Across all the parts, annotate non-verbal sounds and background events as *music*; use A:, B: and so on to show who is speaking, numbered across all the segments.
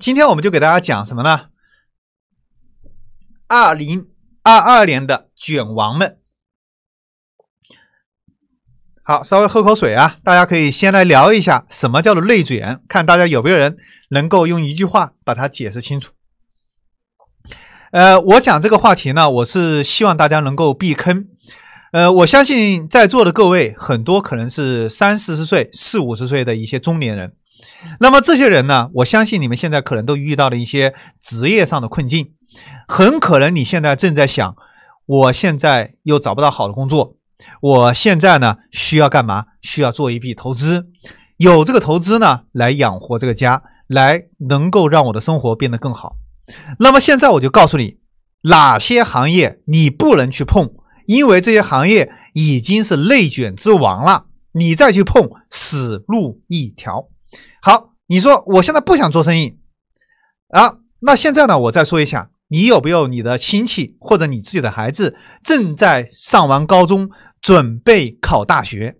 A: 今天我们就给大家讲什么呢？二零二二年的卷王们，好，稍微喝口水啊。大家可以先来聊一下什么叫做内卷，看大家有没有人能够用一句话把它解释清楚。呃，我讲这个话题呢，我是希望大家能够避坑。呃，我相信在座的各位很多可能是三四十岁、四五十岁的一些中年人。那么这些人呢？我相信你们现在可能都遇到了一些职业上的困境，很可能你现在正在想，我现在又找不到好的工作，我现在呢需要干嘛？需要做一笔投资，有这个投资呢来养活这个家，来能够让我的生活变得更好。那么现在我就告诉你，哪些行业你不能去碰，因为这些行业已经是内卷之王了，你再去碰死路一条。好，你说我现在不想做生意啊？那现在呢？我再说一下，你有没有你的亲戚或者你自己的孩子正在上完高中，准备考大学？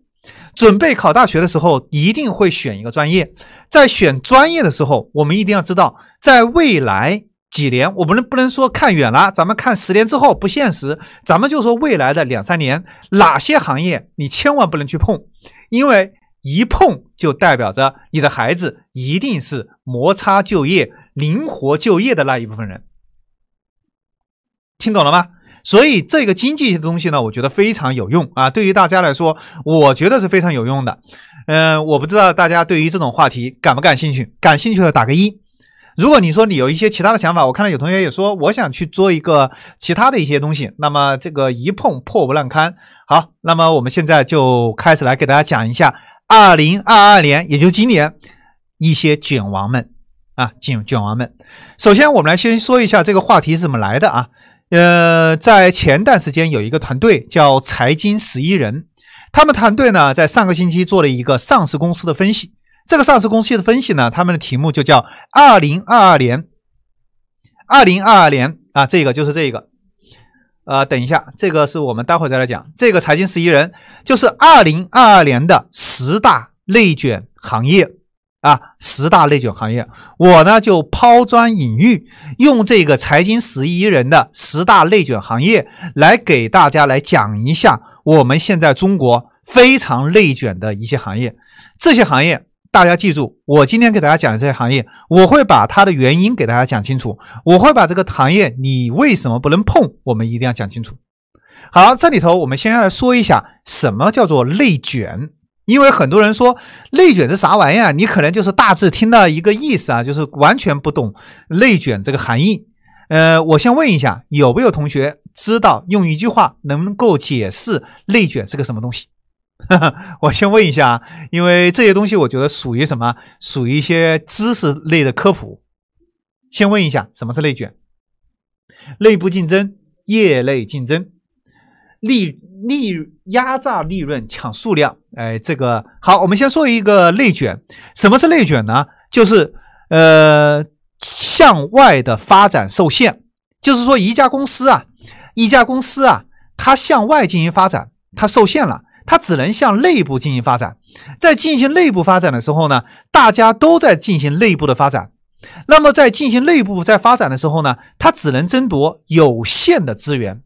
A: 准备考大学的时候，一定会选一个专业。在选专业的时候，我们一定要知道，在未来几年，我们不能说看远了，咱们看十年之后不现实。咱们就说未来的两三年，哪些行业你千万不能去碰，因为。一碰就代表着你的孩子一定是摩擦就业、灵活就业的那一部分人，听懂了吗？所以这个经济的东西呢，我觉得非常有用啊。对于大家来说，我觉得是非常有用的。嗯，我不知道大家对于这种话题感不感兴趣？感兴趣的打个一。如果你说你有一些其他的想法，我看到有同学也说我想去做一个其他的一些东西。那么这个一碰破不烂堪。好，那么我们现在就开始来给大家讲一下。二零二二年，也就今年，一些卷王们啊，卷卷王们。首先，我们来先说一下这个话题是怎么来的啊？呃，在前段时间有一个团队叫“财经十一人”，他们团队呢，在上个星期做了一个上市公司的分析。这个上市公司的分析呢，他们的题目就叫“二零二二年”，二零二二年啊，这个就是这个。呃，等一下，这个是我们待会儿再来讲。这个财经十一人就是二零二二年的十大内卷行业啊，十大内卷行业。我呢就抛砖引玉，用这个财经十一人的十大内卷行业来给大家来讲一下我们现在中国非常内卷的一些行业，这些行业。大家记住，我今天给大家讲的这些行业，我会把它的原因给大家讲清楚。我会把这个行业你为什么不能碰，我们一定要讲清楚。好，这里头我们先来说一下什么叫做内卷，因为很多人说内卷是啥玩意儿，你可能就是大致听到一个意思啊，就是完全不懂内卷这个含义。呃，我先问一下，有没有同学知道用一句话能够解释内卷是个什么东西？*laughs* 我先问一下，因为这些东西我觉得属于什么？属于一些知识类的科普。先问一下，什么是内卷？内部竞争、业内竞争、利利压榨利润、抢数量。哎，这个好，我们先说一个内卷。什么是内卷呢？就是呃，向外的发展受限。就是说，一家公司啊，一家公司啊，它向外进行发展，它受限了。它只能向内部进行发展，在进行内部发展的时候呢，大家都在进行内部的发展。那么在进行内部在发展的时候呢，它只能争夺有限的资源。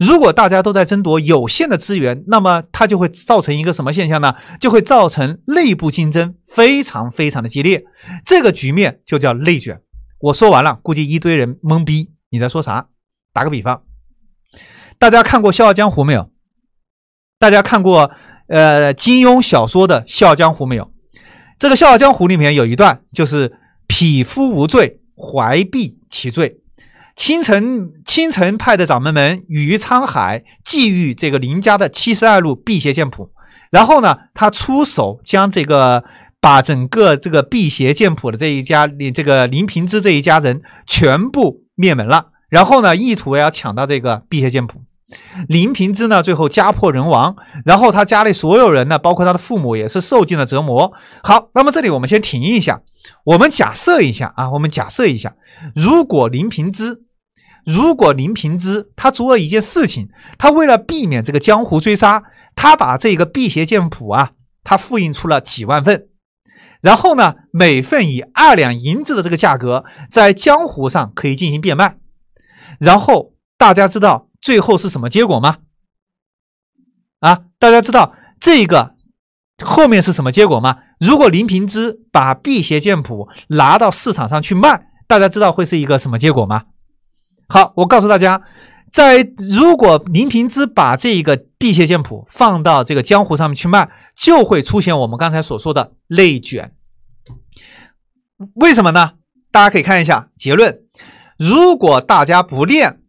A: 如果大家都在争夺有限的资源，那么它就会造成一个什么现象呢？就会造成内部竞争非常非常的激烈。这个局面就叫内卷。我说完了，估计一堆人懵逼，你在说啥？打个比方，大家看过《笑傲江湖》没有？大家看过呃金庸小说的《笑傲江湖》没有？这个《笑傲江湖》里面有一段，就是“匹夫无罪，怀璧其罪”。青城青城派的掌门人余沧海觊觎这个林家的七十二路辟邪剑谱，然后呢，他出手将这个把整个这个辟邪剑谱的这一家，这个林平之这一家人全部灭门了，然后呢，意图要抢到这个辟邪剑谱。林平之呢，最后家破人亡，然后他家里所有人呢，包括他的父母，也是受尽了折磨。好，那么这里我们先停一下，我们假设一下啊，我们假设一下，如果林平之，如果林平之他做了一件事情，他为了避免这个江湖追杀，他把这个辟邪剑谱啊，他复印出了几万份，然后呢，每份以二两银子的这个价格，在江湖上可以进行变卖，然后大家知道。最后是什么结果吗？啊，大家知道这个后面是什么结果吗？如果林平之把辟邪剑谱拿到市场上去卖，大家知道会是一个什么结果吗？好，我告诉大家，在如果林平之把这一个辟邪剑谱放到这个江湖上面去卖，就会出现我们刚才所说的内卷。为什么呢？大家可以看一下结论：如果大家不练。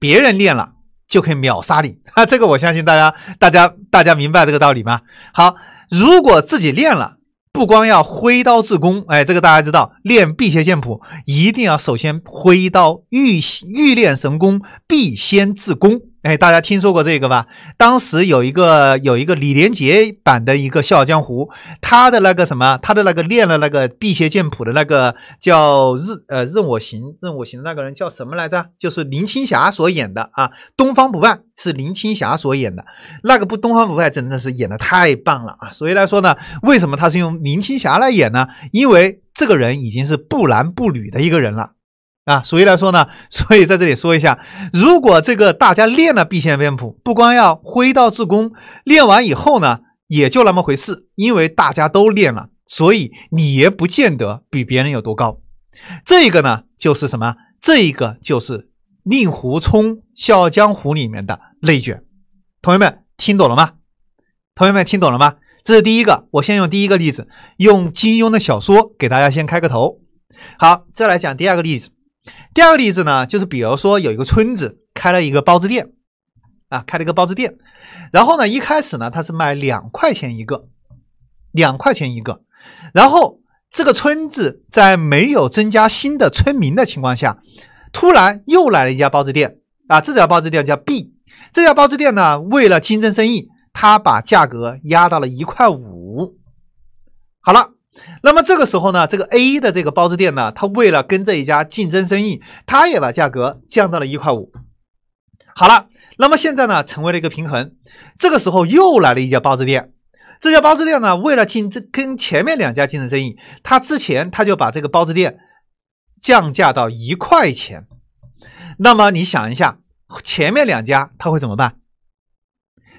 A: 别人练了就可以秒杀你啊！*laughs* 这个我相信大家，大家，大家明白这个道理吗？好，如果自己练了，不光要挥刀自宫，哎，这个大家知道，练辟邪剑谱一定要首先挥刀，欲欲练神功，必先自宫。哎，大家听说过这个吧？当时有一个有一个李连杰版的一个《笑傲江湖》，他的那个什么，他的那个练了那个辟邪剑谱的那个叫任呃任我行，任我行的那个人叫什么来着？就是林青霞所演的啊。东方不败是林青霞所演的，那个不，东方不败真的是演的太棒了啊！所以来说呢，为什么他是用林青霞来演呢？因为这个人已经是不男不女的一个人了。啊，所以来说呢，所以在这里说一下，如果这个大家练了 B 线变谱，不光要挥刀自宫，练完以后呢，也就那么回事，因为大家都练了，所以你也不见得比别人有多高。这个呢，就是什么？这一个就是《令狐冲笑傲江湖》里面的内卷。同学们听懂了吗？同学们听懂了吗？这是第一个，我先用第一个例子，用金庸的小说给大家先开个头。好，再来讲第二个例子。第二个例子呢，就是比如说有一个村子开了一个包子店，啊，开了一个包子店，然后呢，一开始呢，他是卖两块钱一个，两块钱一个，然后这个村子在没有增加新的村民的情况下，突然又来了一家包子店，啊，这家包子店叫 B，这家包子店呢，为了竞争生意，他把价格压到了一块五，好了。那么这个时候呢，这个 A 一的这个包子店呢，它为了跟这一家竞争生意，它也把价格降到了一块五。好了，那么现在呢，成为了一个平衡。这个时候又来了一家包子店，这家包子店呢，为了竞争跟前面两家竞争生意，它之前它就把这个包子店降价到一块钱。那么你想一下，前面两家他会怎么办？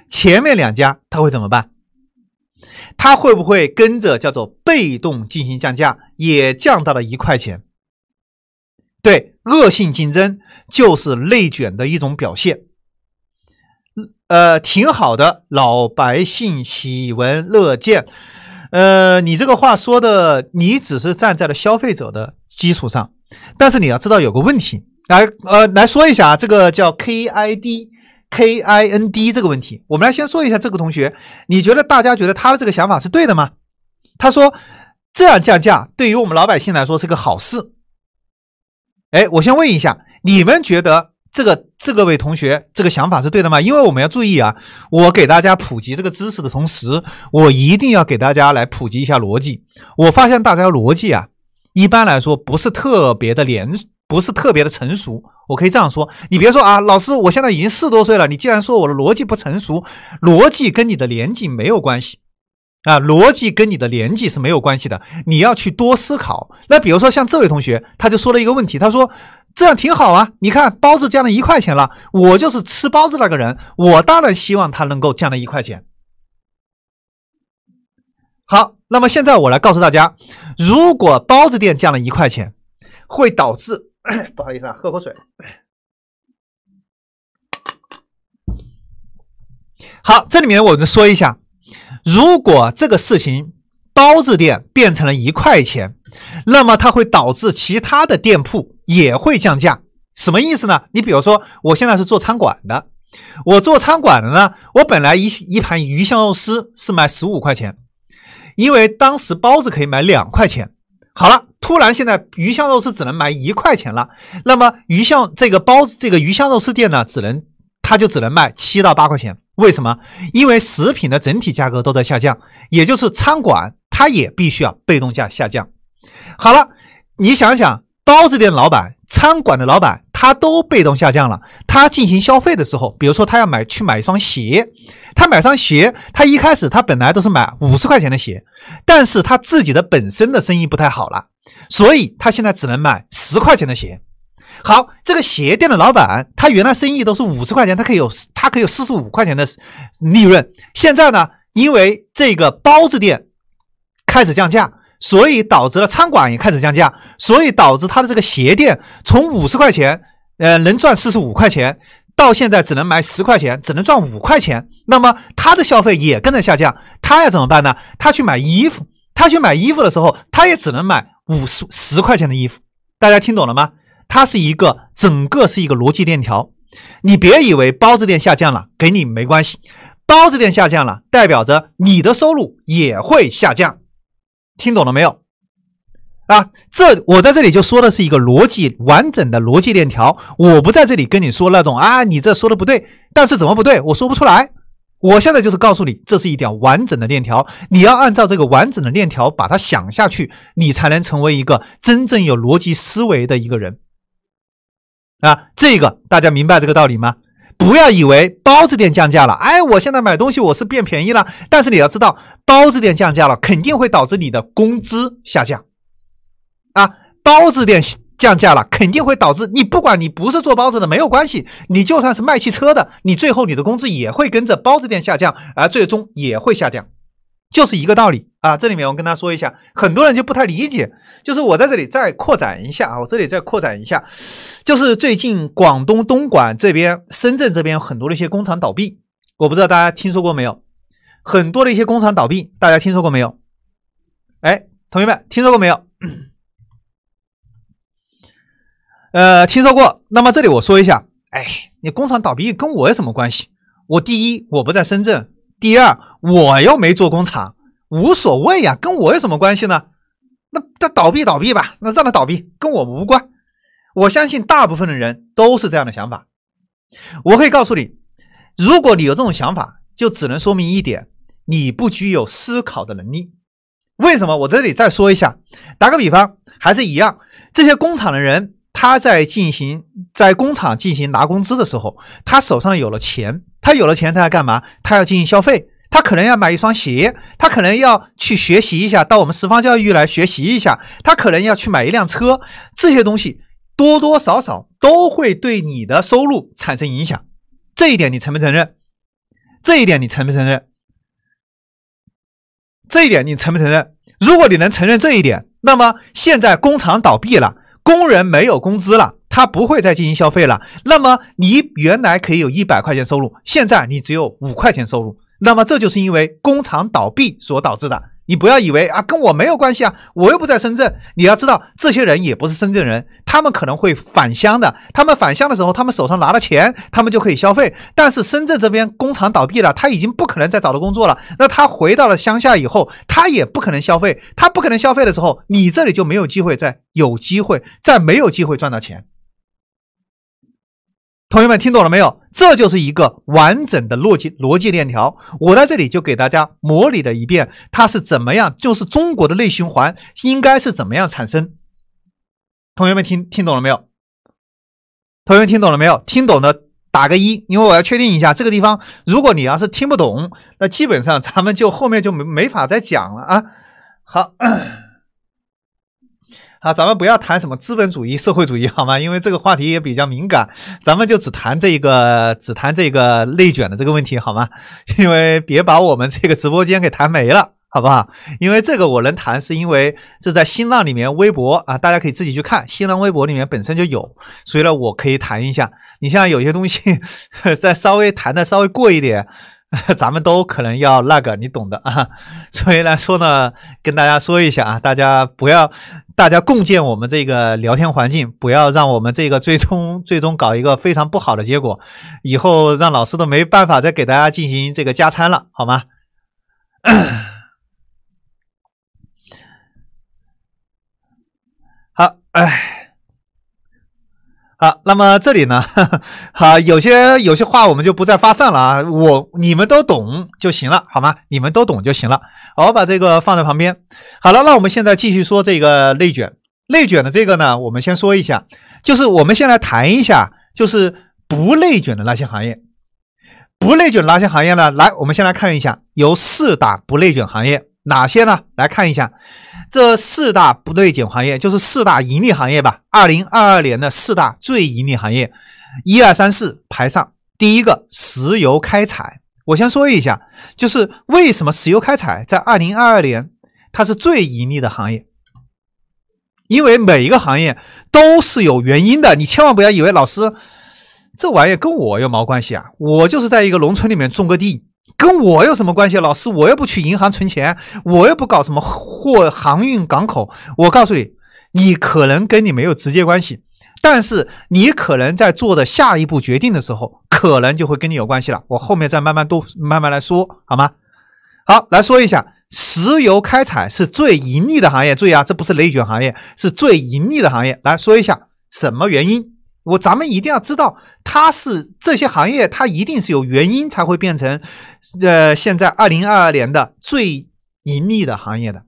A: 前面两家他会怎么办？它会不会跟着叫做被动进行降价，也降到了一块钱？对，恶性竞争就是内卷的一种表现。呃，挺好的，老百姓喜闻乐见。呃，你这个话说的，你只是站在了消费者的基础上，但是你要知道有个问题，来，呃，来说一下这个叫 KID。K I N D 这个问题，我们来先说一下这个同学，你觉得大家觉得他的这个想法是对的吗？他说这样降价对于我们老百姓来说是个好事。哎，我先问一下，你们觉得这个这个位同学这个想法是对的吗？因为我们要注意啊，我给大家普及这个知识的同时，我一定要给大家来普及一下逻辑。我发现大家逻辑啊，一般来说不是特别的连，不是特别的成熟。我可以这样说，你别说啊，老师，我现在已经四十多岁了。你既然说我的逻辑不成熟，逻辑跟你的年纪没有关系啊，逻辑跟你的年纪是没有关系的。你要去多思考。那比如说像这位同学，他就说了一个问题，他说这样挺好啊，你看包子降了一块钱了，我就是吃包子那个人，我当然希望他能够降了一块钱。好，那么现在我来告诉大家，如果包子店降了一块钱，会导致。*coughs* 不好意思啊，喝口水。好，这里面我说一下，如果这个事情包子店变成了一块钱，那么它会导致其他的店铺也会降价。什么意思呢？你比如说，我现在是做餐馆的，我做餐馆的呢，我本来一一盘鱼香肉丝是卖十五块钱，因为当时包子可以买两块钱。好了，突然现在鱼香肉丝只能卖一块钱了，那么鱼香这个包子、这个鱼香肉丝店呢，只能它就只能卖七到八块钱。为什么？因为食品的整体价格都在下降，也就是餐馆它也必须要被动价下降。好了，你想想包子店老板、餐馆的老板。他都被动下降了。他进行消费的时候，比如说他要买去买一双鞋，他买双鞋，他一开始他本来都是买五十块钱的鞋，但是他自己的本身的生意不太好了，所以他现在只能买十块钱的鞋。好，这个鞋店的老板，他原来生意都是五十块钱，他可以有他可以有四十五块钱的利润。现在呢，因为这个包子店开始降价，所以导致了餐馆也开始降价，所以导致他的这个鞋店从五十块钱。呃，能赚四十五块钱，到现在只能买十块钱，只能赚五块钱。那么他的消费也跟着下降，他要怎么办呢？他去买衣服，他去买衣服的时候，他也只能买五十十块钱的衣服。大家听懂了吗？它是一个整个是一个逻辑链条。你别以为包子店下降了，给你没关系。包子店下降了，代表着你的收入也会下降。听懂了没有？啊，这我在这里就说的是一个逻辑完整的逻辑链条，我不在这里跟你说那种啊，你这说的不对，但是怎么不对，我说不出来。我现在就是告诉你，这是一条完整的链条，你要按照这个完整的链条把它想下去，你才能成为一个真正有逻辑思维的一个人。啊，这个大家明白这个道理吗？不要以为包子店降价了，哎，我现在买东西我是变便宜了，但是你要知道，包子店降价了，肯定会导致你的工资下降。包子店降价了，肯定会导致你，不管你不是做包子的，没有关系，你就算是卖汽车的，你最后你的工资也会跟着包子店下降，而最终也会下降，就是一个道理啊。这里面我跟他说一下，很多人就不太理解，就是我在这里再扩展一下啊，我这里再扩展一下，就是最近广东东莞这边、深圳这边很多的一些工厂倒闭，我不知道大家听说过没有，很多的一些工厂倒闭，大家听说过没有？哎，同学们，听说过没有？呃，听说过。那么这里我说一下，哎，你工厂倒闭跟我有什么关系？我第一我不在深圳，第二我又没做工厂，无所谓呀，跟我有什么关系呢？那他倒闭倒闭吧，那让他倒闭跟我无关。我相信大部分的人都是这样的想法。我可以告诉你，如果你有这种想法，就只能说明一点，你不具有思考的能力。为什么？我这里再说一下，打个比方还是一样，这些工厂的人。他在进行在工厂进行拿工资的时候，他手上有了钱，他有了钱，他要干嘛？他要进行消费，他可能要买一双鞋，他可能要去学习一下，到我们十方教育来学习一下，他可能要去买一辆车，这些东西多多少少都会对你的收入产生影响，这一点你承不承认？这一点你承不承认？这一点你承不承认？如果你能承认这一点，那么现在工厂倒闭了。工人没有工资了，他不会再进行消费了。那么你原来可以有一百块钱收入，现在你只有五块钱收入。那么这就是因为工厂倒闭所导致的。你不要以为啊，跟我没有关系啊，我又不在深圳。你要知道，这些人也不是深圳人，他们可能会返乡的。他们返乡的时候，他们手上拿了钱，他们就可以消费。但是深圳这边工厂倒闭了，他已经不可能再找到工作了。那他回到了乡下以后，他也不可能消费。他不可能消费的时候，你这里就没有机会再有机会再没有机会赚到钱。同学们听懂了没有？这就是一个完整的逻辑逻辑链条。我在这里就给大家模拟了一遍，它是怎么样？就是中国的内循环应该是怎么样产生？同学们听听懂了没有？同学们听懂了没有？听懂的打个一，因为我要确定一下这个地方。如果你要是听不懂，那基本上咱们就后面就没没法再讲了啊。好。啊，咱们不要谈什么资本主义、社会主义，好吗？因为这个话题也比较敏感，咱们就只谈这一个，只谈这个内卷的这个问题，好吗？*laughs* 因为别把我们这个直播间给谈没了，好不好？因为这个我能谈，是因为这在新浪里面、微博啊，大家可以自己去看，新浪微博里面本身就有，所以呢，我可以谈一下。你像有些东西，*laughs* 再稍微谈的稍微过一点。*laughs* 咱们都可能要那个，你懂的啊。*laughs* 所以来说呢，跟大家说一下啊，大家不要，大家共建我们这个聊天环境，不要让我们这个最终 *laughs* 最终搞一个非常不好的结果，以后让老师都没办法再给大家进行这个加餐了，好吗？*coughs* 好，哎。好，那么这里呢？*laughs* 好，有些有些话我们就不再发散了啊，我你们都懂就行了，好吗？你们都懂就行了。好，把这个放在旁边。好了，那我们现在继续说这个内卷，内卷的这个呢，我们先说一下，就是我们先来谈一下，就是不内卷的那些行业，不内卷哪些行业呢？来，我们先来看一下，有四大不内卷行业，哪些呢？来看一下。这四大不对景行业，就是四大盈利行业吧？二零二二年的四大最盈利行业，一二三四排上第一个，石油开采。我先说一下，就是为什么石油开采在二零二二年它是最盈利的行业？因为每一个行业都是有原因的，你千万不要以为老师这玩意跟我有毛关系啊！我就是在一个农村里面种个地。跟我有什么关系？老师，我又不去银行存钱，我又不搞什么货航运港口。我告诉你，你可能跟你没有直接关系，但是你可能在做的下一步决定的时候，可能就会跟你有关系了。我后面再慢慢都慢慢来说，好吗？好，来说一下，石油开采是最盈利的行业。注意啊，这不是雷卷行业，是最盈利的行业。来说一下，什么原因？我咱们一定要知道，它是这些行业，它一定是有原因才会变成，呃，现在二零二二年的最盈利的行业的，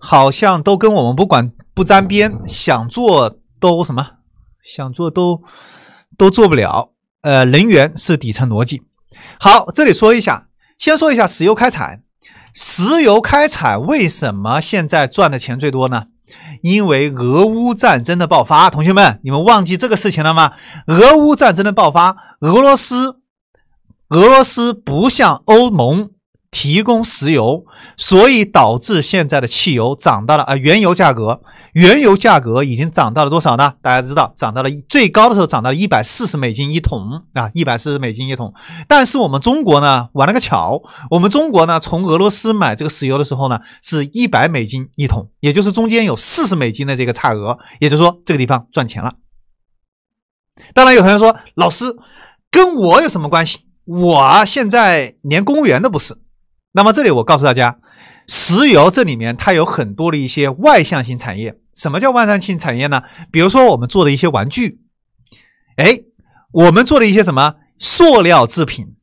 A: 好像都跟我们不管不沾边，想做都什么，想做都都做不了。呃，人员是底层逻辑。好，这里说一下，先说一下石油开采，石油开采为什么现在赚的钱最多呢？因为俄乌战争的爆发，同学们，你们忘记这个事情了吗？俄乌战争的爆发，俄罗斯，俄罗斯不像欧盟。提供石油，所以导致现在的汽油涨到了啊，原油价格，原油价格已经涨到了多少呢？大家知道，涨到了最高的时候涨到了一百四十美金一桶啊，一百四十美金一桶。但是我们中国呢，玩了个巧，我们中国呢，从俄罗斯买这个石油的时候呢，是一百美金一桶，也就是中间有四十美金的这个差额，也就是说这个地方赚钱了。当然，有同学说，老师跟我有什么关系？我现在连公务员都不是。那么这里我告诉大家，石油这里面它有很多的一些外向型产业。什么叫外向性产业呢？比如说我们做的一些玩具，哎，我们做的一些什么塑料制品，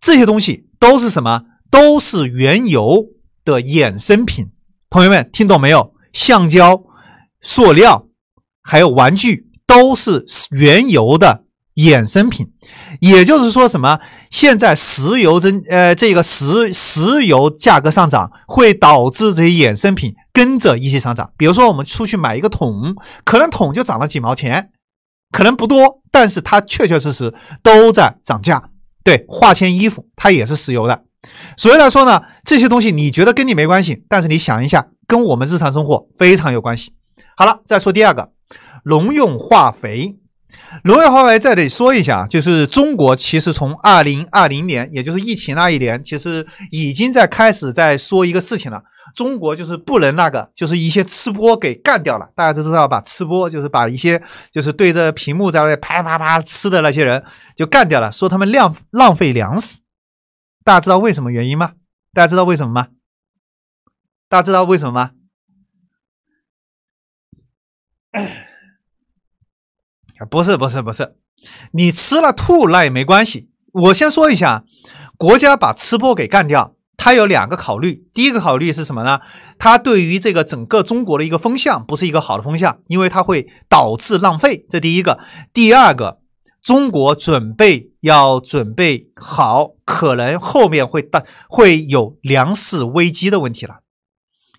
A: 这些东西都是什么？都是原油的衍生品。同学们听懂没有？橡胶、塑料还有玩具都是原油的。衍生品，也就是说什么？现在石油增呃，这个石石油价格上涨会导致这些衍生品跟着一起上涨。比如说，我们出去买一个桶，可能桶就涨了几毛钱，可能不多，但是它确确实实都在涨价。对，化纤衣服它也是石油的，所以来说呢，这些东西你觉得跟你没关系，但是你想一下，跟我们日常生活非常有关系。好了，再说第二个，农用化肥。罗永浩为在这里说一下，就是中国其实从二零二零年，也就是疫情那一年，其实已经在开始在说一个事情了。中国就是不能那个，就是一些吃播给干掉了。大家都知道把吃播就是把一些就是对着屏幕在那啪啪啪吃的那些人就干掉了，说他们浪浪费粮食。大家知道为什么原因吗？大家知道为什么吗？大家知道为什么吗？不是不是不是，你吃了吐那也没关系。我先说一下，国家把吃播给干掉，它有两个考虑。第一个考虑是什么呢？它对于这个整个中国的一个风向不是一个好的风向，因为它会导致浪费，这第一个。第二个，中国准备要准备好，可能后面会大会有粮食危机的问题了。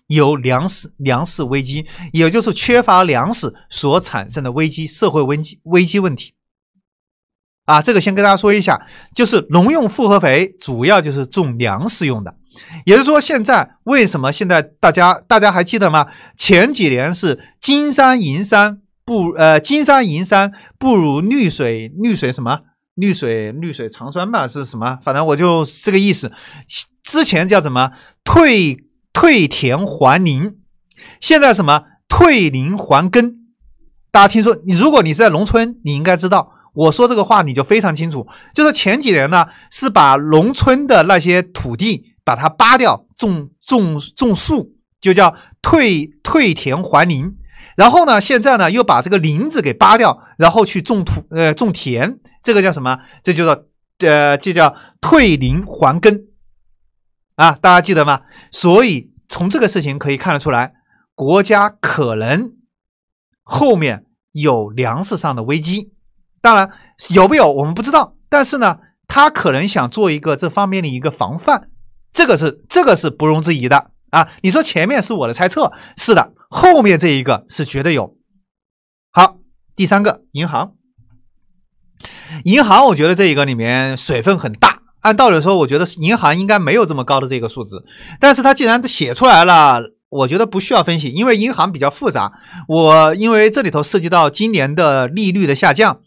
A: 有粮食粮食危机，也就是缺乏粮食所产生的危机，社会危机危机问题。啊，这个先跟大家说一下，就是农用复合肥主要就是种粮食用的，也就是说现在为什么现在大家大家还记得吗？前几年是金山银山不呃，金山银山不如绿水，绿水什么？绿水绿水长山吧是什么？反正我就这个意思。之前叫什么退？退田还林，现在什么退林还耕？大家听说你，如果你是在农村，你应该知道我说这个话你就非常清楚。就是前几年呢，是把农村的那些土地把它扒掉，种种种树，就叫退退田还林。然后呢，现在呢又把这个林子给扒掉，然后去种土呃种田，这个叫什么？这就叫呃，这叫退林还耕。啊，大家记得吗？所以从这个事情可以看得出来，国家可能后面有粮食上的危机。当然有没有我们不知道，但是呢，他可能想做一个这方面的一个防范，这个是这个是不容置疑的啊。你说前面是我的猜测，是的，后面这一个是绝对有。好，第三个银行，银行，我觉得这一个里面水分很大。按道理说，我觉得银行应该没有这么高的这个数字，但是它既然写出来了，我觉得不需要分析，因为银行比较复杂。我因为这里头涉及到今年的利率的下降，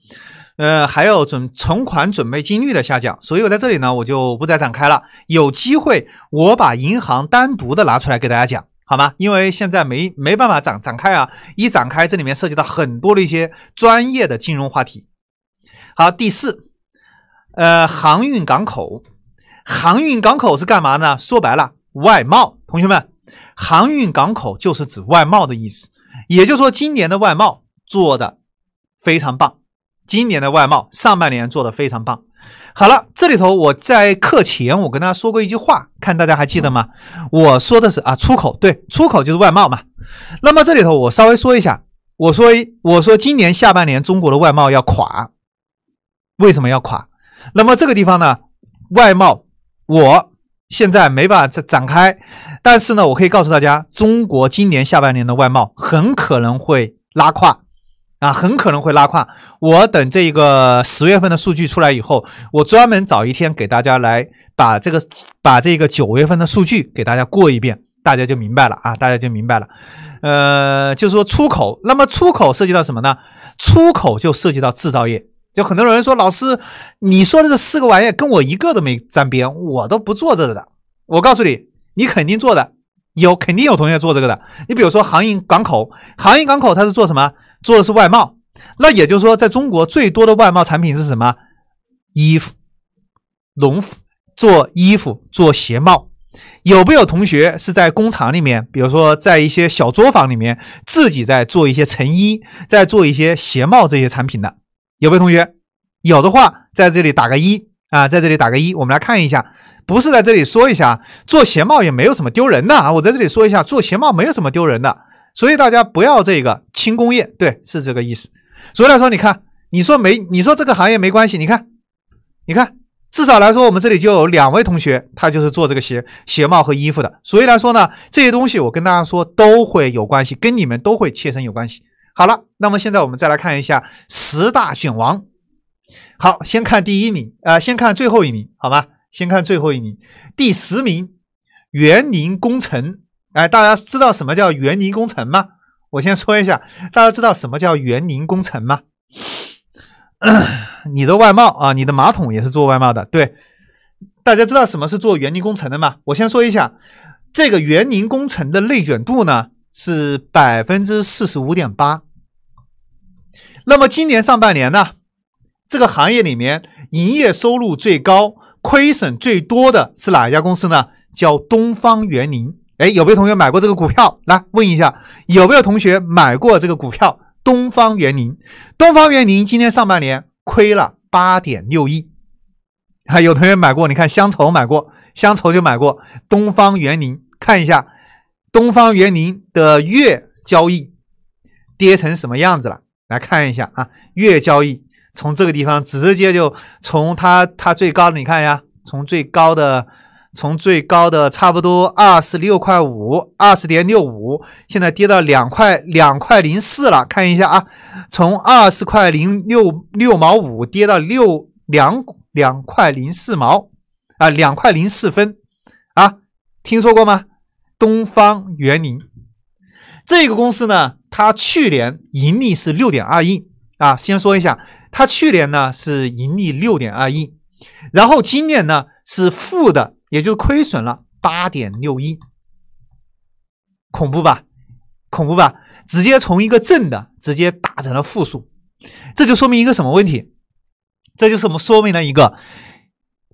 A: 呃，还有准存款准备金率的下降，所以我在这里呢，我就不再展开了。有机会我把银行单独的拿出来给大家讲，好吗？因为现在没没办法展展开啊，一展开这里面涉及到很多的一些专业的金融话题。好，第四。呃，航运港口，航运港口是干嘛呢？说白了，外贸。同学们，航运港口就是指外贸的意思。也就是说，今年的外贸做的非常棒，今年的外贸上半年做的非常棒。好了，这里头我在课前我跟大家说过一句话，看大家还记得吗？我说的是啊，出口对，出口就是外贸嘛。那么这里头我稍微说一下，我说我说今年下半年中国的外贸要垮，为什么要垮？那么这个地方呢，外贸我现在没办法展展开，但是呢，我可以告诉大家，中国今年下半年的外贸很可能会拉胯啊，很可能会拉胯。我等这个十月份的数据出来以后，我专门找一天给大家来把这个把这个九月份的数据给大家过一遍，大家就明白了啊，大家就明白了。呃，就是说出口，那么出口涉及到什么呢？出口就涉及到制造业。就很多人说，老师，你说的这四个玩意跟我一个都没沾边，我都不做这个的。我告诉你，你肯定做的有，肯定有同学做这个的。你比如说，航运港口，航运港口它是做什么？做的是外贸。那也就是说，在中国最多的外贸产品是什么？衣服、农服，做衣服、做鞋帽。有没有同学是在工厂里面，比如说在一些小作坊里面，自己在做一些成衣，在做一些鞋帽这些产品的？有没同学有的话，在这里打个一啊，在这里打个一，我们来看一下，不是在这里说一下，做鞋帽也没有什么丢人的啊，我在这里说一下，做鞋帽没有什么丢人的，所以大家不要这个轻工业，对，是这个意思。所以来说，你看，你说没，你说这个行业没关系，你看，你看，至少来说，我们这里就有两位同学，他就是做这个鞋鞋帽和衣服的，所以来说呢，这些东西我跟大家说都会有关系，跟你们都会切身有关系。好了，那么现在我们再来看一下十大卷王。好，先看第一名，呃，先看最后一名，好吗？先看最后一名，第十名，园林工程。哎，大家知道什么叫园林工程吗？我先说一下，大家知道什么叫园林工程吗？*clears throat* 你的外贸啊，你的马桶也是做外贸的，对。大家知道什么是做园林工程的吗？我先说一下，这个园林工程的内卷度呢？是百分之四十五点八。那么今年上半年呢，这个行业里面营业收入最高、亏损最多的是哪一家公司呢？叫东方园林。哎，有没有同学买过这个股票？来问一下，有没有同学买过这个股票？东方园林。东方园林今天上半年亏了八点六亿。啊，有同学买过？你看，乡愁买过，乡愁就买过东方园林。看一下。东方园林的月交易跌成什么样子了？来看一下啊，月交易从这个地方直接就从它它最高的你看呀，从最高的从最高的差不多二十六块五二十点六五，现在跌到两块两块零四了。看一下啊，从二十块零六六毛五跌到六两两块零四毛啊，两块零四分啊，听说过吗？东方园林这个公司呢，它去年盈利是六点二亿啊。先说一下，它去年呢是盈利六点二亿，然后今年呢是负的，也就亏损了八点六亿。恐怖吧？恐怖吧？直接从一个正的直接打成了负数，这就说明一个什么问题？这就是我们说明了一个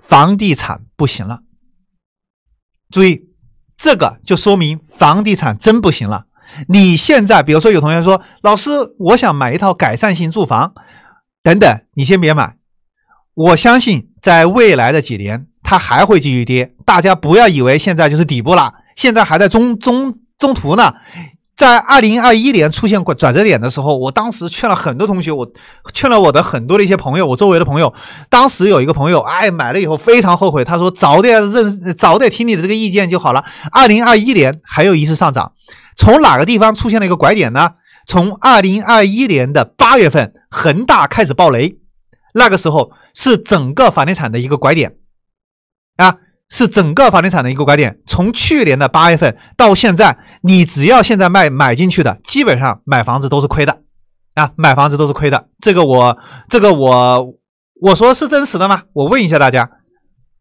A: 房地产不行了。注意。这个就说明房地产真不行了。你现在，比如说有同学说：“老师，我想买一套改善性住房，等等。”你先别买，我相信在未来的几年，它还会继续跌。大家不要以为现在就是底部了，现在还在中中中途呢。在二零二一年出现拐转折点的时候，我当时劝了很多同学，我劝了我的很多的一些朋友，我周围的朋友，当时有一个朋友，哎，买了以后非常后悔，他说早点认，早点听你的这个意见就好了。二零二一年还有一次上涨，从哪个地方出现了一个拐点呢？从二零二一年的八月份，恒大开始暴雷，那个时候是整个房地产的一个拐点，啊。是整个房地产的一个拐点，从去年的八月份到现在，你只要现在卖买进去的，基本上买房子都是亏的啊！买房子都是亏的，这个我，这个我，我说是真实的吗？我问一下大家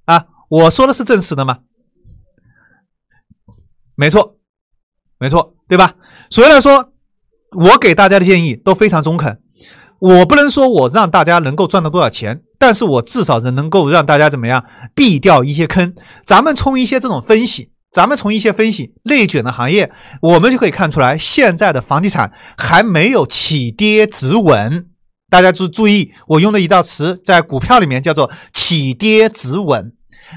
A: 啊，我说的是真实的吗？没错，没错，对吧？所以来说，我给大家的建议都非常中肯。我不能说我让大家能够赚到多少钱，但是我至少是能够让大家怎么样避掉一些坑。咱们从一些这种分析，咱们从一些分析内卷的行业，我们就可以看出来，现在的房地产还没有起跌止稳。大家注注意，我用的一道词在股票里面叫做“起跌止稳”，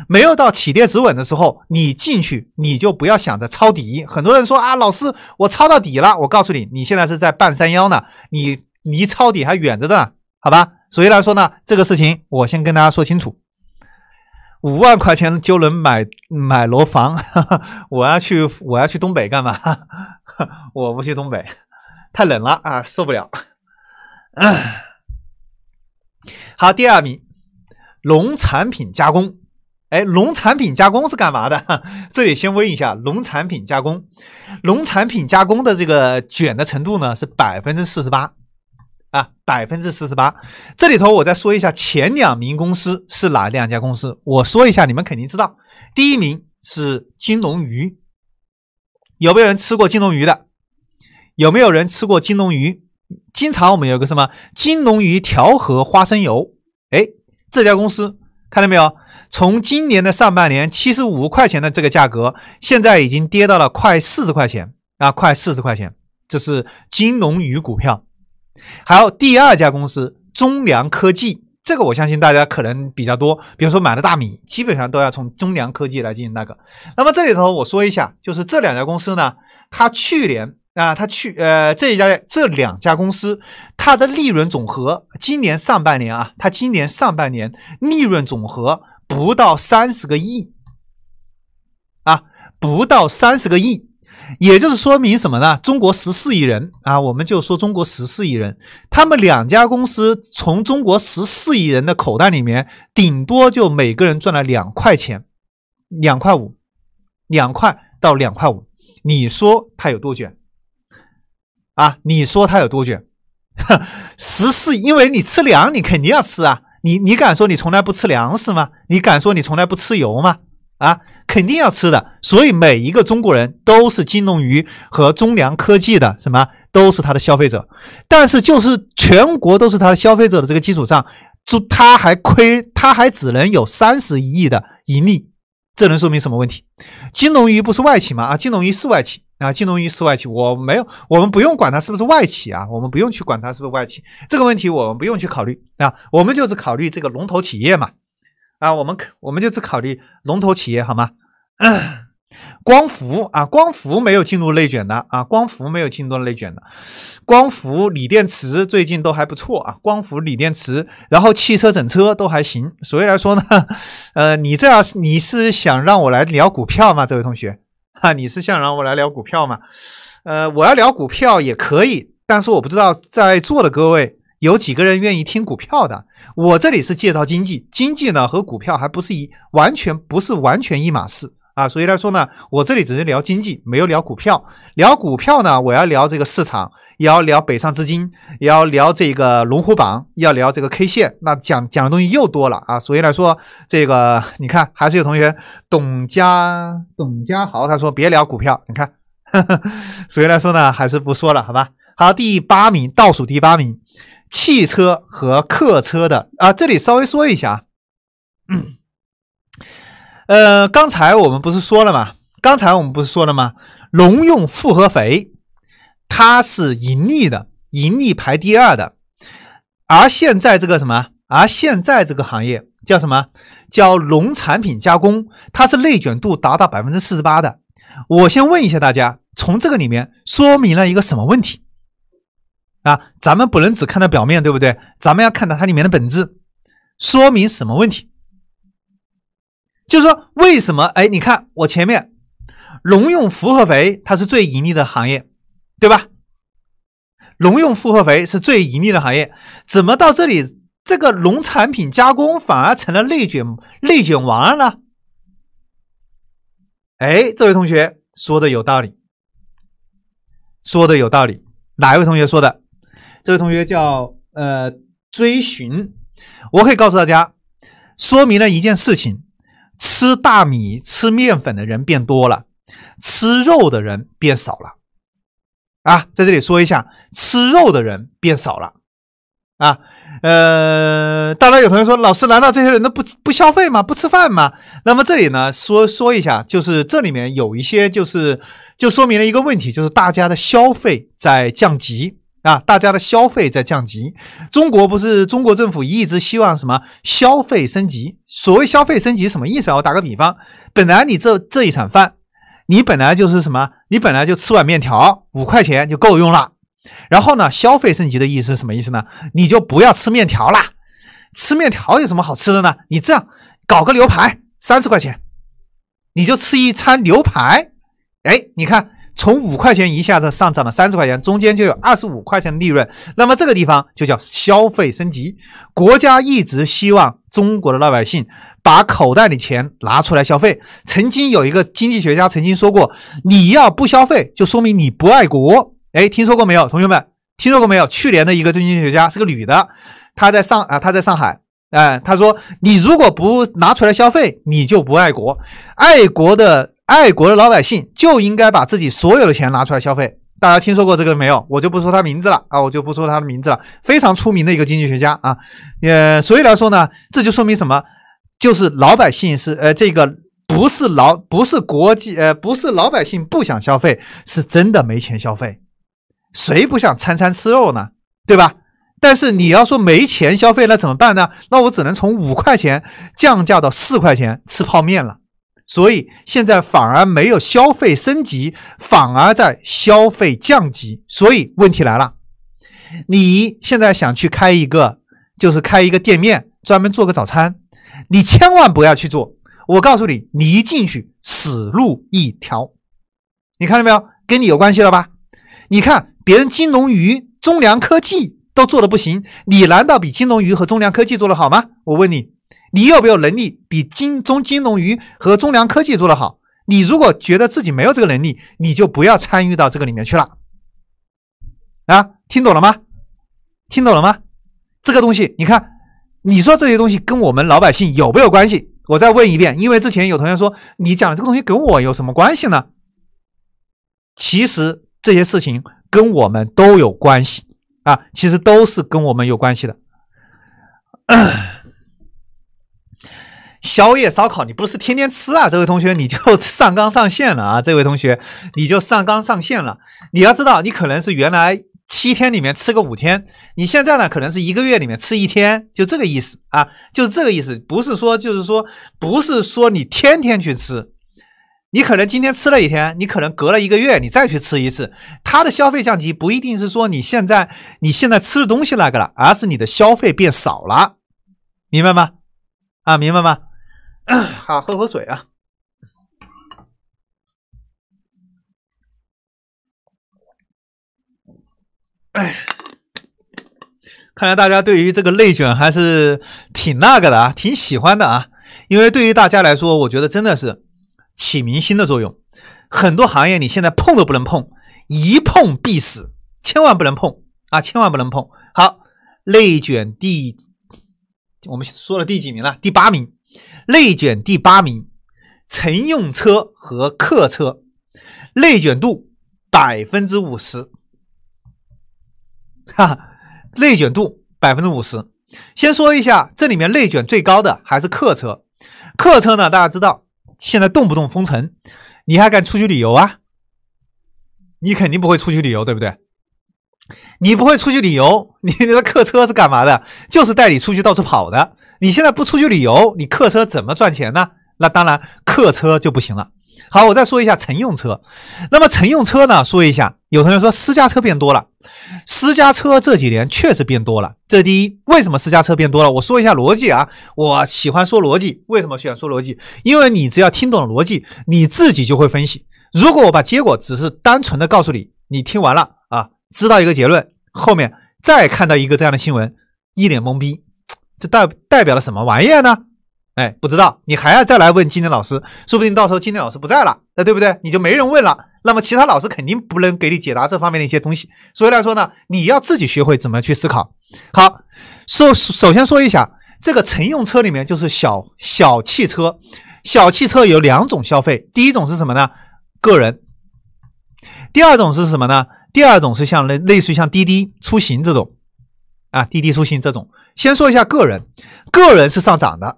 A: 没有到起跌止稳的时候，你进去你就不要想着抄底。很多人说啊，老师我抄到底了，我告诉你，你现在是在半山腰呢，你。离抄底还远着呢，好吧？所以来说呢，这个事情我先跟大家说清楚。五万块钱就能买买楼房，我要去我要去东北干嘛？*laughs* 我不去东北，太冷了啊，受不了。好，第二名，农产品加工。哎，农产品加工是干嘛的？*laughs* 这里先问一下，农产品加工，农产品加工的这个卷的程度呢是百分之四十八。啊，百分之四十八。这里头我再说一下，前两名公司是哪两家公司？我说一下，你们肯定知道。第一名是金龙鱼，有没有人吃过金龙鱼的？有没有人吃过金龙鱼？经常我们有个什么金龙鱼调和花生油，哎，这家公司看到没有？从今年的上半年七十五块钱的这个价格，现在已经跌到了快四十块钱啊，快四十块钱，这是金龙鱼股票。还有第二家公司中粮科技，这个我相信大家可能比较多，比如说买了大米，基本上都要从中粮科技来进行那个。那么这里头我说一下，就是这两家公司呢，它去年啊，它去呃这一家这两家公司它的利润总和，今年上半年啊，它今年上半年利润总和不到三十个亿，啊，不到三十个亿。也就是说明什么呢？中国十四亿人啊，我们就说中国十四亿人，他们两家公司从中国十四亿人的口袋里面，顶多就每个人赚了两块钱，两块五，两块到两块五，你说它有多卷？啊，你说它有多卷？*laughs* 十四，因为你吃粮，你肯定要吃啊，你你敢说你从来不吃粮食吗？你敢说你从来不吃油吗？啊，肯定要吃的，所以每一个中国人都是金龙鱼和中粮科技的什么，都是他的消费者。但是就是全国都是他的消费者的这个基础上，就他还亏，他还只能有三十亿的盈利，这能说明什么问题？金龙鱼不是外企吗？啊，金龙鱼是外企啊，金龙鱼是外企，我没有，我们不用管它是不是外企啊，我们不用去管它是不是外企，这个问题我们不用去考虑啊，我们就是考虑这个龙头企业嘛。啊，我们我们就只考虑龙头企业好吗？*clears throat* 光伏啊，光伏没有进入内卷的啊，光伏没有进入内卷的，光伏锂电池最近都还不错啊，光伏锂电池，然后汽车整车都还行。所以来说呢，呃，你这样你是想让我来聊股票吗？这位同学啊，你是想让我来聊股票吗？呃，我要聊股票也可以，但是我不知道在座的各位。有几个人愿意听股票的？我这里是介绍经济，经济呢和股票还不是一完全不是完全一码事啊。所以来说呢，我这里只是聊经济，没有聊股票。聊股票呢，我要聊这个市场，也要聊北上资金，也要聊这个龙虎榜，要聊这个 K 线，那讲讲的东西又多了啊。所以来说，这个你看还是有同学董家董家豪他说别聊股票，你看，*laughs* 所以来说呢，还是不说了好吧？好，第八名倒数第八名。汽车和客车的啊，这里稍微说一下。呃，刚才我们不是说了吗？刚才我们不是说了吗？农用复合肥它是盈利的，盈利排第二的。而现在这个什么？而现在这个行业叫什么？叫农产品加工，它是内卷度达到百分之四十八的。我先问一下大家，从这个里面说明了一个什么问题？啊，咱们不能只看到表面，对不对？咱们要看到它里面的本质，说明什么问题？就是说，为什么？哎，你看我前面，农用复合肥它是最盈利的行业，对吧？农用复合肥是最盈利的行业，怎么到这里这个农产品加工反而成了内卷内卷王了呢？哎，这位同学说的有道理，说的有道理，哪一位同学说的？这位同学叫呃追寻，我可以告诉大家，说明了一件事情：吃大米、吃面粉的人变多了，吃肉的人变少了。啊，在这里说一下，吃肉的人变少了。啊，呃，当然有同学说，老师，难道这些人都不不消费吗？不吃饭吗？那么这里呢，说说一下，就是这里面有一些，就是就说明了一个问题，就是大家的消费在降级。啊，大家的消费在降级。中国不是中国政府一直希望什么消费升级？所谓消费升级什么意思啊？我打个比方，本来你这这一场饭，你本来就是什么？你本来就吃碗面条，五块钱就够用了。然后呢，消费升级的意思什么意思呢？你就不要吃面条啦，吃面条有什么好吃的呢？你这样搞个牛排，三十块钱，你就吃一餐牛排。哎，你看。从五块钱一下子上涨了三十块钱，中间就有二十五块钱的利润。那么这个地方就叫消费升级。国家一直希望中国的老百姓把口袋里钱拿出来消费。曾经有一个经济学家曾经说过：“你要不消费，就说明你不爱国。”哎，听说过没有，同学们？听说过没有？去年的一个经济学家是个女的，她在上啊，她在上海，哎，她说：“你如果不拿出来消费，你就不爱国。爱国的。”爱国的老百姓就应该把自己所有的钱拿出来消费。大家听说过这个没有？我就不说他名字了啊，我就不说他的名字了。非常出名的一个经济学家啊，呃，所以来说呢，这就说明什么？就是老百姓是呃，这个不是老不是国际呃，不是老百姓不想消费，是真的没钱消费。谁不想餐餐吃肉呢？对吧？但是你要说没钱消费那怎么办呢？那我只能从五块钱降价到四块钱吃泡面了。所以现在反而没有消费升级，反而在消费降级。所以问题来了，你现在想去开一个，就是开一个店面，专门做个早餐，你千万不要去做。我告诉你，你一进去死路一条。你看到没有？跟你有关系了吧？你看别人金龙鱼、中粮科技都做的不行，你难道比金龙鱼和中粮科技做的好吗？我问你。你有没有能力比金中金融鱼和中粮科技做得好？你如果觉得自己没有这个能力，你就不要参与到这个里面去了。啊，听懂了吗？听懂了吗？这个东西，你看，你说这些东西跟我们老百姓有没有关系？我再问一遍，因为之前有同学说，你讲的这个东西跟我有什么关系呢？其实这些事情跟我们都有关系啊，其实都是跟我们有关系的。宵夜烧烤，你不是天天吃啊？这位同学，你就上纲上线了啊！这位同学，你就上纲上线了。你要知道，你可能是原来七天里面吃个五天，你现在呢，可能是一个月里面吃一天，就这个意思啊，就是这个意思，不是说就是说不是说你天天去吃，你可能今天吃了一天，你可能隔了一个月你再去吃一次，它的消费降级不一定是说你现在你现在吃的东西那个了，而是你的消费变少了，明白吗？啊，明白吗？*clears throat* 好，喝口水啊！哎，看来大家对于这个内卷还是挺那个的啊，挺喜欢的啊。因为对于大家来说，我觉得真的是起明星的作用。很多行业你现在碰都不能碰，一碰必死，千万不能碰啊！千万不能碰。好，内卷第，我们说了第几名了？第八名。内卷第八名，乘用车和客车，内卷度百分之五十，哈，内卷度百分之五十。先说一下，这里面内卷最高的还是客车。客车呢，大家知道，现在动不动封城，你还敢出去旅游啊？你肯定不会出去旅游，对不对？你不会出去旅游，你那个客车是干嘛的？就是带你出去到处跑的。你现在不出去旅游，你客车怎么赚钱呢？那当然客车就不行了。好，我再说一下乘用车。那么乘用车呢？说一下，有同学说私家车变多了，私家车这几年确实变多了。这第一，为什么私家车变多了？我说一下逻辑啊，我喜欢说逻辑。为什么喜欢说逻辑？因为你只要听懂了逻辑，你自己就会分析。如果我把结果只是单纯的告诉你，你听完了啊，知道一个结论，后面再看到一个这样的新闻，一脸懵逼。这代代表了什么玩意儿呢？哎，不知道，你还要再来问金天老师，说不定到时候金天老师不在了，那对不对？你就没人问了。那么其他老师肯定不能给你解答这方面的一些东西。所以来说呢，你要自己学会怎么去思考。好，首首先说一下，这个乘用车里面就是小小汽车，小汽车有两种消费，第一种是什么呢？个人，第二种是什么呢？第二种是像类类似于像滴滴出行这种。啊，滴滴出行这种，先说一下个人，个人是上涨的。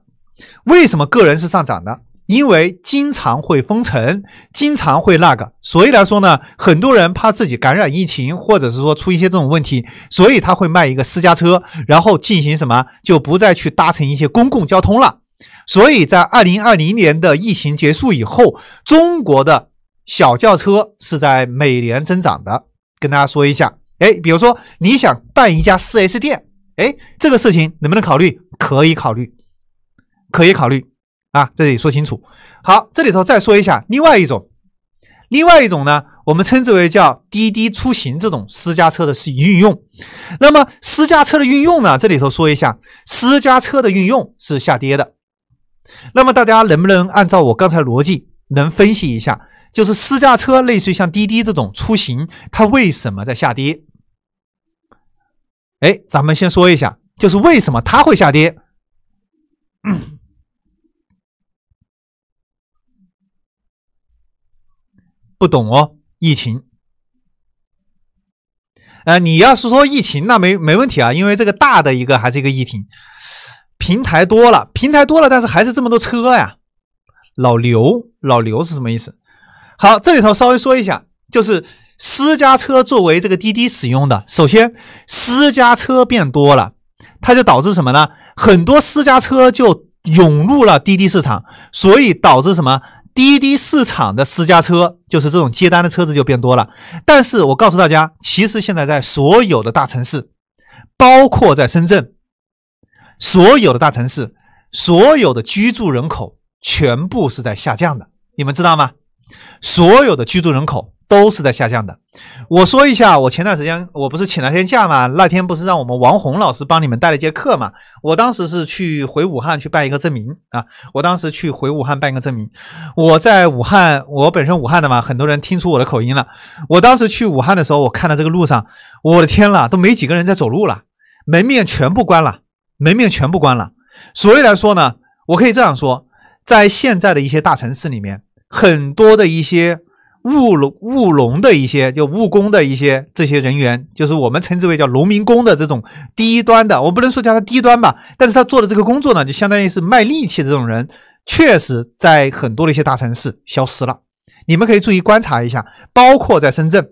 A: 为什么个人是上涨的？因为经常会封城，经常会那个，所以来说呢，很多人怕自己感染疫情，或者是说出一些这种问题，所以他会卖一个私家车，然后进行什么，就不再去搭乘一些公共交通了。所以在二零二零年的疫情结束以后，中国的小轿车是在每年增长的。跟大家说一下。哎，比如说你想办一家 4S 店，哎，这个事情能不能考虑？可以考虑，可以考虑啊，这里说清楚。好，这里头再说一下另外一种，另外一种呢，我们称之为叫滴滴出行这种私家车的使运用。那么私家车的运用呢，这里头说一下，私家车的运用是下跌的。那么大家能不能按照我刚才逻辑能分析一下？就是私家车类似于像滴滴这种出行，它为什么在下跌？哎，咱们先说一下，就是为什么它会下跌？*clears throat* 不懂哦，疫情。呃，你要是说疫情，那没没问题啊，因为这个大的一个还是一个疫情平台多了，平台多了，但是还是这么多车呀。老刘，老刘是什么意思？好，这里头稍微说一下，就是。私家车作为这个滴滴使用的，首先私家车变多了，它就导致什么呢？很多私家车就涌入了滴滴市场，所以导致什么？滴滴市场的私家车，就是这种接单的车子就变多了。但是我告诉大家，其实现在在所有的大城市，包括在深圳，所有的大城市，所有的居住人口全部是在下降的，你们知道吗？所有的居住人口。都是在下降的。我说一下，我前段时间我不是请了天假吗？那天不是让我们王红老师帮你们带了一节课吗？我当时是去回武汉去办一个证明啊。我当时去回武汉办一个证明。我在武汉，我本身武汉的嘛，很多人听出我的口音了。我当时去武汉的时候，我看到这个路上，我的天呐，都没几个人在走路了，门面全部关了，门面全部关了。所以来说呢，我可以这样说，在现在的一些大城市里面，很多的一些。务农务农的一些，就务工的一些这些人员，就是我们称之为叫农民工的这种低端的，我不能说叫他低端吧，但是他做的这个工作呢，就相当于是卖力气的这种人，确实在很多的一些大城市消失了。你们可以注意观察一下，包括在深圳，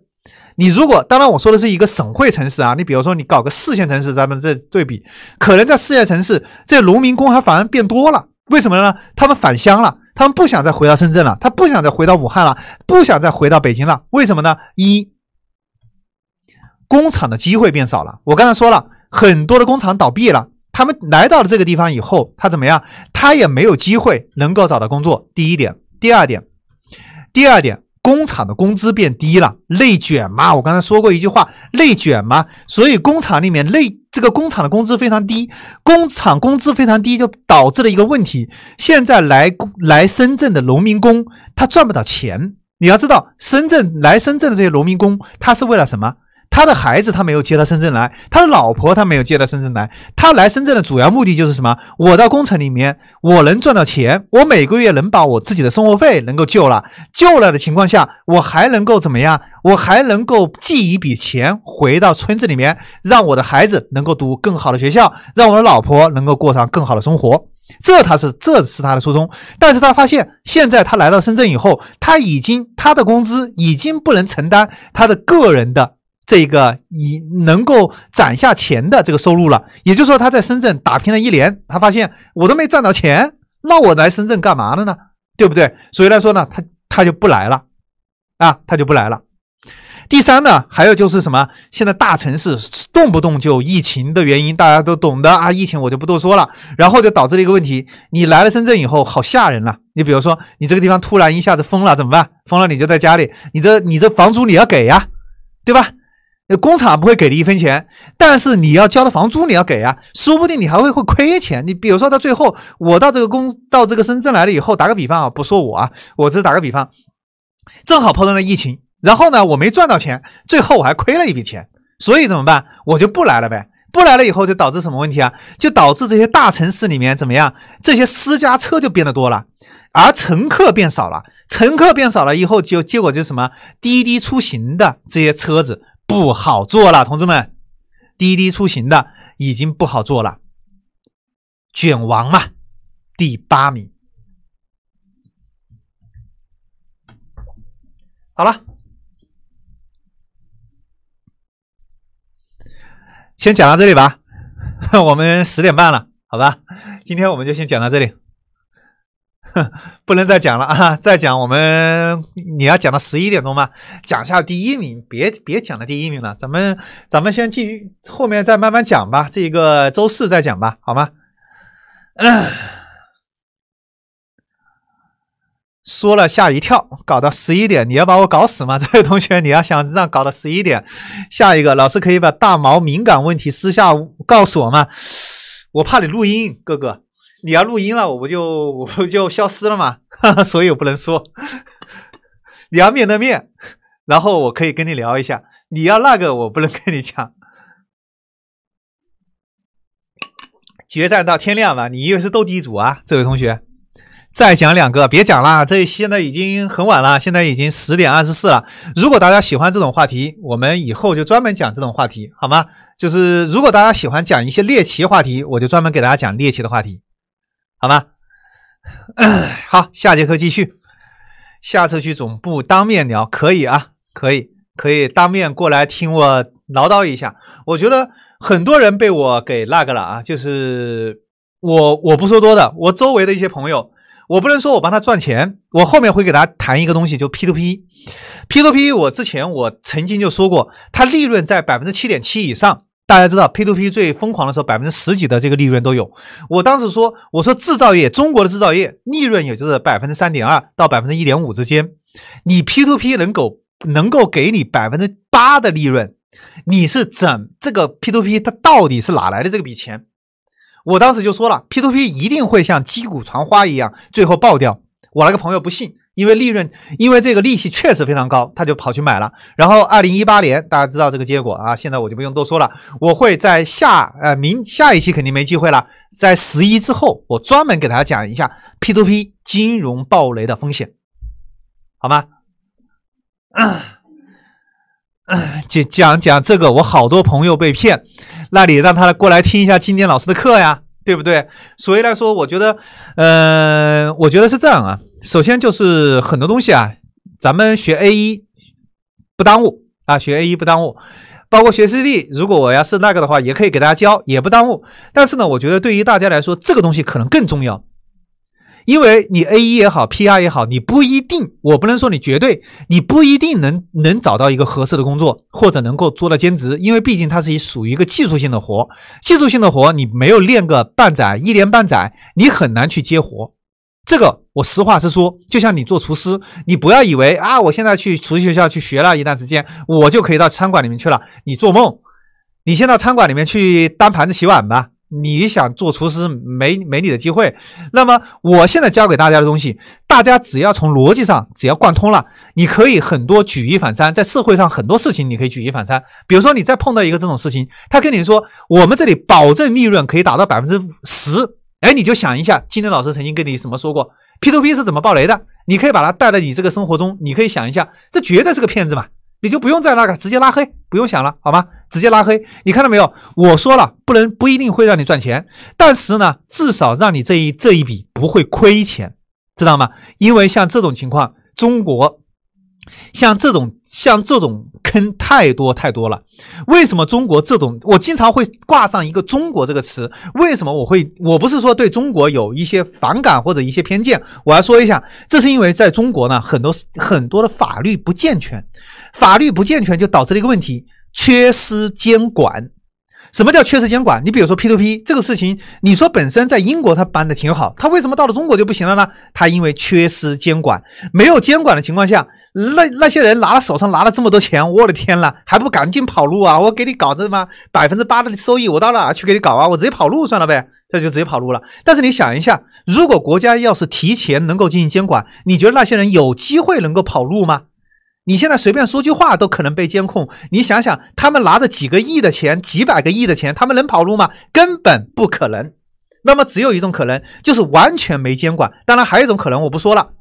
A: 你如果当然我说的是一个省会城市啊，你比如说你搞个四线城市，咱们再对比，可能在四线城市这农民工还反而变多了，为什么呢？他们返乡了。他们不想再回到深圳了，他不想再回到武汉了，不想再回到北京了。为什么呢？一，工厂的机会变少了。我刚才说了，很多的工厂倒闭了，他们来到了这个地方以后，他怎么样？他也没有机会能够找到工作。第一点，第二点，第二点，工厂的工资变低了，内卷嘛。我刚才说过一句话，内卷嘛，所以工厂里面内。这个工厂的工资非常低，工厂工资非常低，就导致了一个问题：现在来来深圳的农民工他赚不到钱。你要知道，深圳来深圳的这些农民工，他是为了什么？他的孩子他没有接到深圳来，他的老婆他没有接到深圳来。他来深圳的主要目的就是什么？我到工厂里面，我能赚到钱，我每个月能把我自己的生活费能够救了，救了的情况下，我还能够怎么样？我还能够寄一笔钱回到村子里面，让我的孩子能够读更好的学校，让我的老婆能够过上更好的生活。这他是这是他的初衷，但是他发现现在他来到深圳以后，他已经他的工资已经不能承担他的个人的。这个你能够攒下钱的这个收入了，也就是说他在深圳打拼了一年，他发现我都没赚到钱，那我来深圳干嘛的呢？对不对？所以来说呢，他他就不来了，啊，他就不来了。第三呢，还有就是什么？现在大城市动不动就疫情的原因，大家都懂的啊。疫情我就不多说了，然后就导致了一个问题：你来了深圳以后，好吓人呐。你比如说，你这个地方突然一下子封了，怎么办？封了你就在家里，你这你这房租你要给呀，对吧？工厂不会给你一分钱，但是你要交的房租你要给啊，说不定你还会会亏钱。你比如说到最后，我到这个工到这个深圳来了以后，打个比方啊，不说我啊，我只是打个比方，正好碰上了疫情，然后呢，我没赚到钱，最后我还亏了一笔钱，所以怎么办？我就不来了呗。不来了以后就导致什么问题啊？就导致这些大城市里面怎么样？这些私家车就变得多了，而乘客变少了。乘客变少了以后，就结果就是什么？滴滴出行的这些车子。不好做了，同志们，滴滴出行的已经不好做了，卷王嘛，第八名。好了，先讲到这里吧，*laughs* 我们十点半了，好吧，今天我们就先讲到这里。*laughs* 不能再讲了啊！再讲我们你要讲到十一点钟吗？讲下第一名，别别讲了第一名了，咱们咱们先继续，后面再慢慢讲吧，这个周四再讲吧，好吗？*sighs* 说了吓一跳，搞到十一点，你要把我搞死吗？*laughs* 这位同学，你要想让搞到十一点，下一个老师可以把大毛敏感问题私下告诉我吗？我怕你录音，哥哥。你要录音了，我不就我不就消失了哈，*laughs* 所以我不能说。你要面对面，然后我可以跟你聊一下。你要那个，我不能跟你讲。决战到天亮吧，你以为是斗地主啊？这位同学，再讲两个，别讲了，这现在已经很晚了，现在已经十点二十四了。如果大家喜欢这种话题，我们以后就专门讲这种话题，好吗？就是如果大家喜欢讲一些猎奇话题，我就专门给大家讲猎奇的话题。好吗？*clears throat* 好，下节课继续。下次去总部当面聊，可以啊，可以，可以当面过来听我唠叨一下。我觉得很多人被我给那个了啊，就是我我不说多的，我周围的一些朋友，我不能说我帮他赚钱，我后面会给大家谈一个东西，就 P to P，P to P，我之前我曾经就说过，它利润在百分之七点七以上。大家知道 P to P 最疯狂的时候，百分之十几的这个利润都有。我当时说，我说制造业中国的制造业利润也就是百分之三点二到百分之一点五之间，你 P to P 能够能够给你百分之八的利润，你是怎这个 P to P 它到底是哪来的这笔钱？我当时就说了，P to P 一定会像击鼓传花一样最后爆掉。我那个朋友不信。因为利润，因为这个利息确实非常高，他就跑去买了。然后二零一八年，大家知道这个结果啊，现在我就不用多说了。我会在下呃明下一期肯定没机会了，在十一之后，我专门给大家讲一下 P to P 金融暴雷的风险，好吗？*coughs* 讲讲讲这个，我好多朋友被骗，那你让他过来听一下今天老师的课呀，对不对？所以来说，我觉得，呃，我觉得是这样啊。首先就是很多东西啊，咱们学 A 一不耽误啊，学 A 一不耽误，包括学 C D，如果我要是那个的话，也可以给大家教，也不耽误。但是呢，我觉得对于大家来说，这个东西可能更重要，因为你 A 一也好，P R 也好，你不一定，我不能说你绝对，你不一定能能找到一个合适的工作，或者能够做到兼职，因为毕竟它是属于一个技术性的活，技术性的活，你没有练个半载一年半载，你很难去接活。这个我实话实说，就像你做厨师，你不要以为啊，我现在去厨师学校去学了一段时间，我就可以到餐馆里面去了。你做梦！你先到餐馆里面去当盘子洗碗吧。你想做厨师，没没你的机会。那么我现在教给大家的东西，大家只要从逻辑上只要贯通了，你可以很多举一反三，在社会上很多事情你可以举一反三。比如说你再碰到一个这种事情，他跟你说我们这里保证利润可以达到百分之十。哎，你就想一下，今天老师曾经跟你什么说过，P to P 是怎么爆雷的？你可以把它带到你这个生活中，你可以想一下，这绝对是个骗子嘛，你就不用在那个直接拉黑，不用想了，好吗？直接拉黑。你看到没有？我说了，不能不一定会让你赚钱，但是呢，至少让你这一这一笔不会亏钱，知道吗？因为像这种情况，中国。像这种像这种坑太多太多了，为什么中国这种我经常会挂上一个“中国”这个词？为什么我会我不是说对中国有一些反感或者一些偏见？我要说一下，这是因为在中国呢，很多很多的法律不健全，法律不健全就导致了一个问题：缺失监管。什么叫缺失监管？你比如说 P to P 这个事情，你说本身在英国它办的挺好，它为什么到了中国就不行了呢？它因为缺失监管，没有监管的情况下，那那些人拿了手上拿了这么多钱，我的天呐，还不赶紧跑路啊！我给你搞这么百分之八的收益，我到哪去给你搞啊？我直接跑路算了呗，这就直接跑路了。但是你想一下，如果国家要是提前能够进行监管，你觉得那些人有机会能够跑路吗？你现在随便说句话都可能被监控，你想想，他们拿着几个亿的钱、几百个亿的钱，他们能跑路吗？根本不可能。那么只有一种可能，就是完全没监管。当然还有一种可能，我不说了。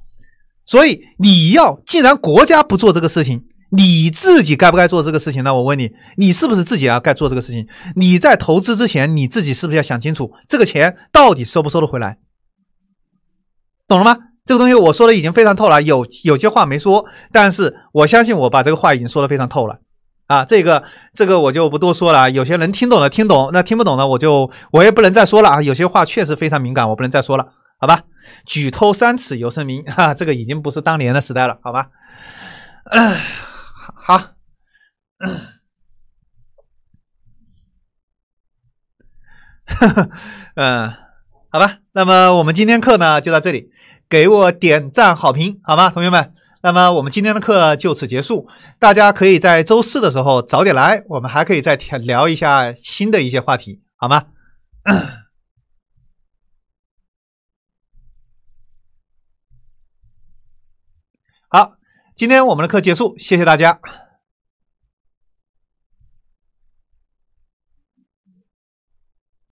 A: 所以你要，既然国家不做这个事情，你自己该不该做这个事情呢？我问你，你是不是自己要该做这个事情？你在投资之前，你自己是不是要想清楚，这个钱到底收不收得回来？懂了吗？这个东西我说的已经非常透了，有有些话没说，但是我相信我把这个话已经说的非常透了，啊，这个这个我就不多说了，有些能听懂的听懂，那听不懂的我就我也不能再说了啊，有些话确实非常敏感，我不能再说了，好吧？举头三尺有神明，哈，这个已经不是当年的时代了，好吧？*coughs* 好，*coughs* 嗯，好吧，那么我们今天课呢就到这里。给我点赞好评好吗，同学们？那么我们今天的课就此结束，大家可以在周四的时候早点来，我们还可以再聊一下新的一些话题，好吗？*coughs* 好，今天我们的课结束，谢谢大家。